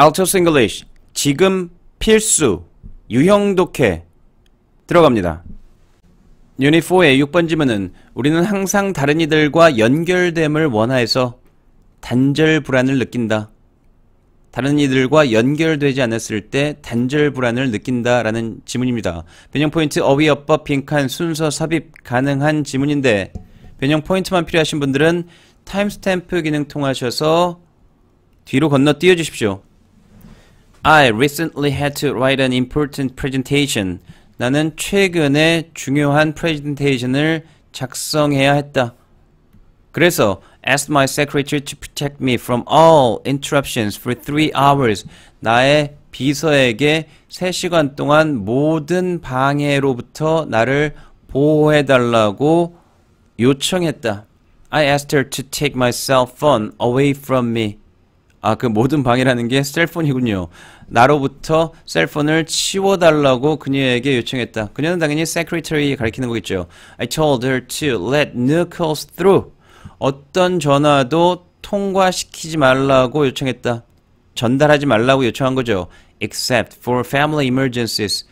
Altos English 지금 필수 유형 독해 들어갑니다. 유니 4의 6번 지문은 우리는 항상 다른 이들과 연결됨을 원하여서 단절 불안을 느낀다. 다른 이들과 연결되지 않았을 때 단절 불안을 느낀다 라는 지문입니다. 변형 포인트 어휘 어법 빈칸 순서 삽입 가능한 지문인데 변형 포인트만 필요하신 분들은 타임스탬프 기능 통하셔서 뒤로 건너뛰어 주십시오. I recently had to write an important presentation. 나는 최근에 중요한 프레젠테이션을 작성해야 했다. 그래서 asked my secretary to protect me from all interruptions for three hours. 나의 비서에게 3시간 동안 모든 방해로부터 나를 보호해 달라고 요청했다. I asked her to take my cell phone away from me. 아, 그 모든 방이라는 게 셀폰이군요. 나로부터 셀폰을 치워달라고 그녀에게 요청했다. 그녀는 당연히 secretary 가리키는 거겠죠. I told her to let no calls through. 어떤 전화도 통과시키지 말라고 요청했다. 전달하지 말라고 요청한 거죠. Except for family emergencies.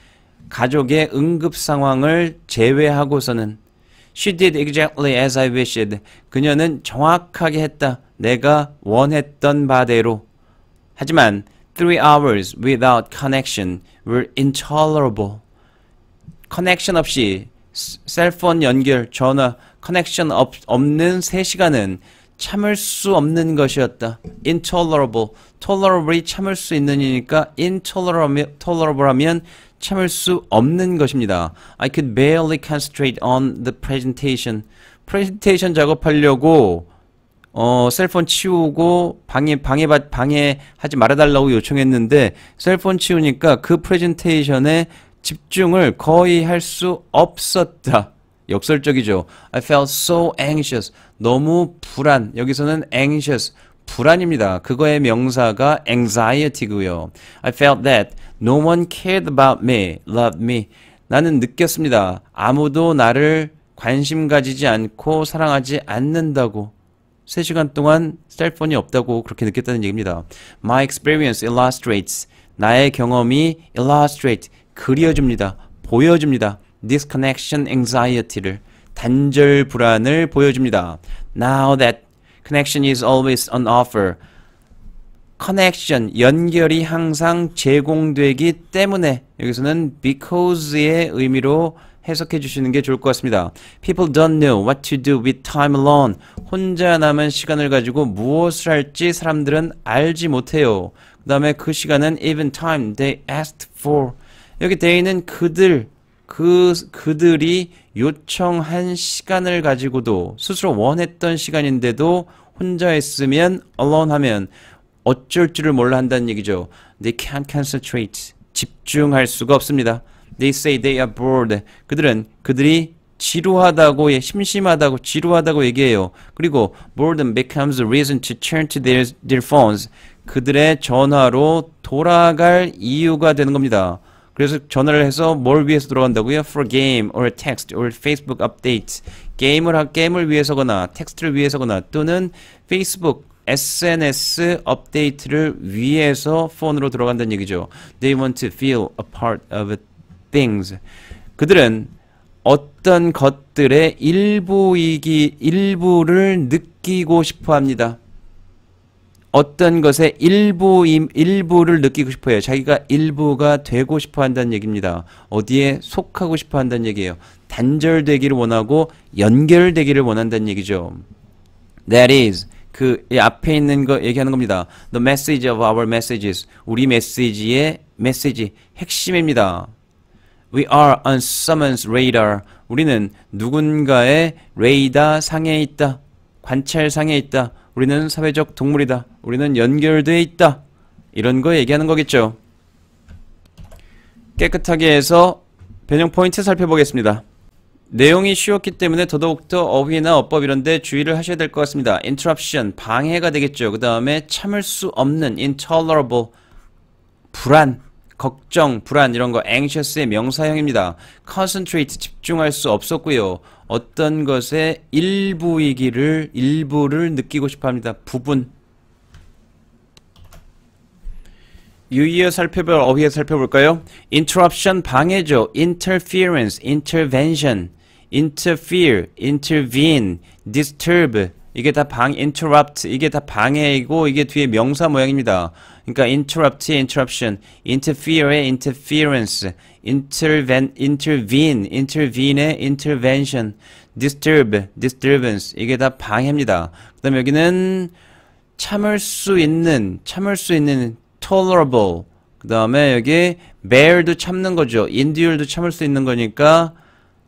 가족의 응급 상황을 제외하고서는 She did exactly as I wished. 그녀는 정확하게 했다. 내가 원했던 바대로. 하지만 three hours without connection were intolerable. 커넥션 없이 셀폰 연결, 전화, 커넥션 없, 없는 3시간은 참을 수 없는 것이었다. intolerable. tolerable이 참을 수 있는 이니까 intolerable 하면 참을 수 없는 것입니다. I could barely concentrate on the presentation. 프레젠테이션 작업하려고 어, 셀폰 치우고 방해 방해 방해하지 말아 달라고 요청했는데 셀폰 치우니까 그 프레젠테이션에 집중을 거의 할 수 없었다. 역설적이죠. I felt so anxious. 너무 불안. 여기서는 anxious. 불안입니다. 그거의 명사가 anxiety고요. I felt that no one cared about me, loved me. 나는 느꼈습니다. 아무도 나를 관심 가지지 않고 사랑하지 않는다고. 3시간 동안 셀폰이 없다고 그렇게 느꼈다는 얘기입니다. My experience illustrates. 나의 경험이 illustrate. 그려줍니다. 보여줍니다. Disconnection anxiety를. 단절 불안을 보여줍니다. Now that connection is always on offer. connection, 연결이 항상 제공되기 때문에 여기서는 because의 의미로 해석해 주시는 게 좋을 것 같습니다. People don't know what to do with time alone. 혼자 남은 시간을 가지고 무엇을 할지 사람들은 알지 못해요. 그 다음에 그 시간은 even time they asked for. 여기 day는 그들, 그, 그들이 요청한 시간을 가지고도 스스로 원했던 시간인데도 혼자 있으면 alone 하면 어쩔 줄을 몰라 한다는 얘기죠. They can't concentrate. 집중할 수가 없습니다. They say they are bored. 그들은 그들이 지루하다고 심심하다고 지루하다고 얘기해요. 그리고 boredom becomes a reason to turn to their, their phones. 그들의 전화로 돌아갈 이유가 되는 겁니다. 그래서 전화를 해서 뭘 위해서 돌아간다고요? For game or text or Facebook updates. 게임을 하 게임을 위해서거나 텍스트를 위해서거나 또는 Facebook, SNS 업데이트를 위해서 폰으로 들어간다는 얘기죠. They want to feel a part of it. things. 그들은 어떤 것들의 일부이기 일부를 느끼고 싶어 합니다. 어떤 것의 일부 임 일부를 느끼고 싶어요. 자기가 일부가 되고 싶어 한다는 얘기입니다. 어디에 속하고 싶어 한다는 얘기예요. 단절되기를 원하고 연결되기를 원한다는 얘기죠. That is 그 앞에 있는 거 얘기하는 겁니다. The message of our messages 우리 메시지의 메시지 핵심입니다. We are on someone's radar. 우리는 누군가의 레이더 상에 있다. 관찰 상에 있다. 우리는 사회적 동물이다. 우리는 연결돼 있다. 이런 거 얘기하는 거겠죠. 깨끗하게 해서 변형 포인트 살펴보겠습니다. 내용이 쉬웠기 때문에 더더욱더 어휘나 어법 이런데 주의를 하셔야 될 것 같습니다. interruption, 방해가 되겠죠. 그 다음에 참을 수 없는, intolerable, 불안, 걱정, 불안 이런 거 anxious의 명사형입니다. concentrate 집중할 수 없었고요. 어떤 것의 일부이기를 일부를 느끼고 싶어 합니다. 부분. 유의어 살펴볼 어휘에 살펴볼까요? interruption 방해죠. interference, intervention, interfere, intervene, disturb, 이게 다방 interrupt 이게 다 방해이고 이게 뒤에 명사 모양입니다. 그러니까 interrupt, interruption, interfere, interference, interven, intervene, intervene, intervention, disturb, disturbance 이게 다 방해입니다. 그다음 여기는 참을 수 있는 참을 수 있는 tolerable 그 다음에 여기 bear도 참는 거죠. endure도 참을 수 있는 거니까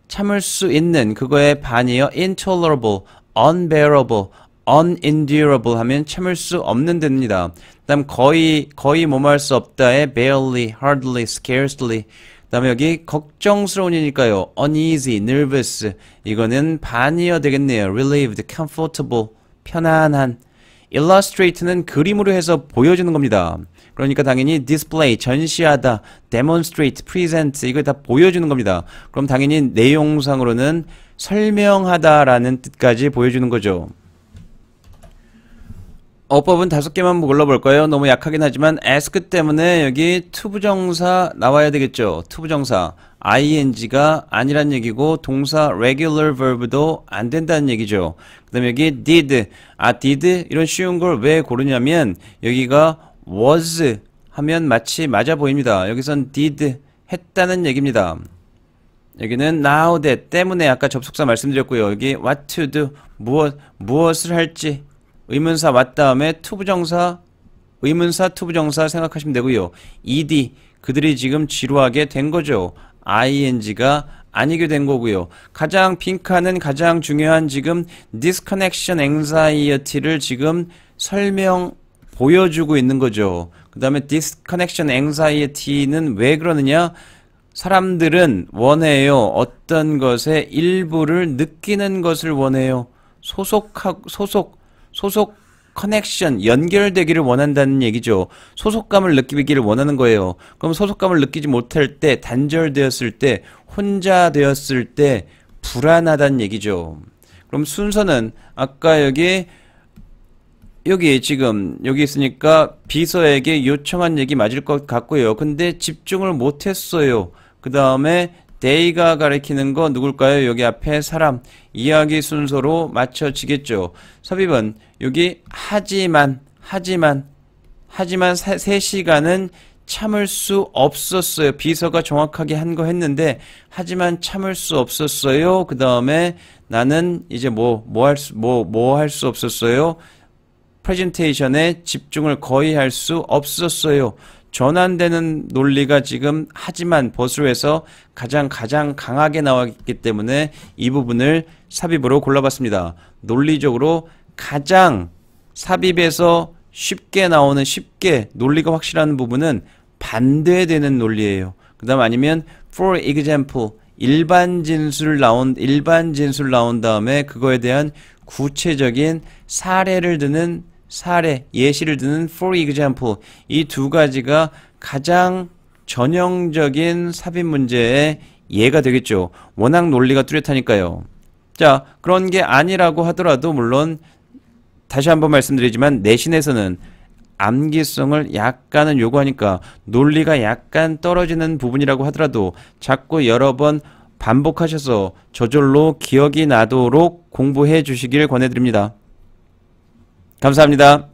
참을 수 있는 그거의 반이요. intolerable unbearable, unendurable 하면 참을 수 없는 됩니다. 그다음 거의 거의 몸할 수 없다에 barely, hardly, scarcely. 그다음에 여기 걱정스러운이니까요. uneasy, nervous. 이거는 반이어 되겠네요. relieved, comfortable, 편안한. illustrate는 그림으로 해서 보여주는 겁니다. 그러니까 당연히 display, 전시하다, demonstrate, present 이걸 다 보여주는 겁니다. 그럼 당연히 내용상으로는 설명하다라는 뜻까지 보여주는 거죠. 어법은 다섯 개만 골라볼까요? 너무 약하긴 하지만 ask 때문에 여기 투 부정사 나와야 되겠죠. 투 부정사 ing가 아니란 얘기고 동사 regular verb도 안 된다는 얘기죠. 그 다음에 여기 did, 아 did 이런 쉬운 걸 왜 고르냐면 여기가 was 하면 마치 맞아 보입니다. 여기선 did 했다는 얘기입니다. 여기는 now that 때문에 아까 접속사 말씀드렸고요. 여기 what to do 무엇 무엇을 할지 의문사 what 다음에 to 부정사 의문사 to 부정사 생각하시면 되고요. ed 그들이 지금 지루하게 된 거죠. ing가 아니게 된 거고요. 가장 빈칸은 가장 중요한 지금 disconnection anxiety를 지금 설명 보여주고 있는 거죠. 그 다음에 disconnection anxiety는 왜 그러느냐? 사람들은 원해요. 어떤 것의 일부를 느끼는 것을 원해요. 소속, 소속, 소속 커넥션, 연결되기를 원한다는 얘기죠. 소속감을 느끼기를 원하는 거예요. 그럼 소속감을 느끼지 못할 때, 단절되었을 때, 혼자 되었을 때, 불안하다는 얘기죠. 그럼 순서는 아까 여기 여기 지금 여기 있으니까 비서에게 요청한 얘기 맞을 것 같고요. 근데 집중을 못했어요. 그 다음에 데이가 가리키는 거 누굴까요? 여기 앞에 사람 이야기 순서로 맞춰지겠죠. 섭입은 여기 하지만 하지만 하지만 3시간은 참을 수 없었어요. 비서가 정확하게 한 거 했는데 하지만 참을 수 없었어요. 그 다음에 나는 이제 뭐 뭐 할 수 뭐 뭐 할수 뭐, 뭐 없었어요. 프레젠테이션에 집중을 거의 할 수 없었어요. 전환되는 논리가 지금 하지만 버스에서 로 가장 가장 강하게 나왔기 때문에 이 부분을 삽입으로 골라봤습니다. 논리적으로 가장 삽입에서 쉽게 나오는 쉽게 논리가 확실한 부분은 반대되는 논리예요. 그 다음 아니면 for example 일반 진술 나온 일반 진술 나온 다음에 그거에 대한 구체적인 사례를 드는 사례, 예시를 드는 for example 이 두 가지가 가장 전형적인 삽입 문제의 예가 되겠죠. 워낙 논리가 뚜렷하니까요. 자, 그런 게 아니라고 하더라도 물론 다시 한번 말씀드리지만 내신에서는 암기성을 약간은 요구하니까 논리가 약간 떨어지는 부분이라고 하더라도 자꾸 여러 번 반복하셔서 저절로 기억이 나도록 공부해 주시길 권해드립니다. 감사합니다.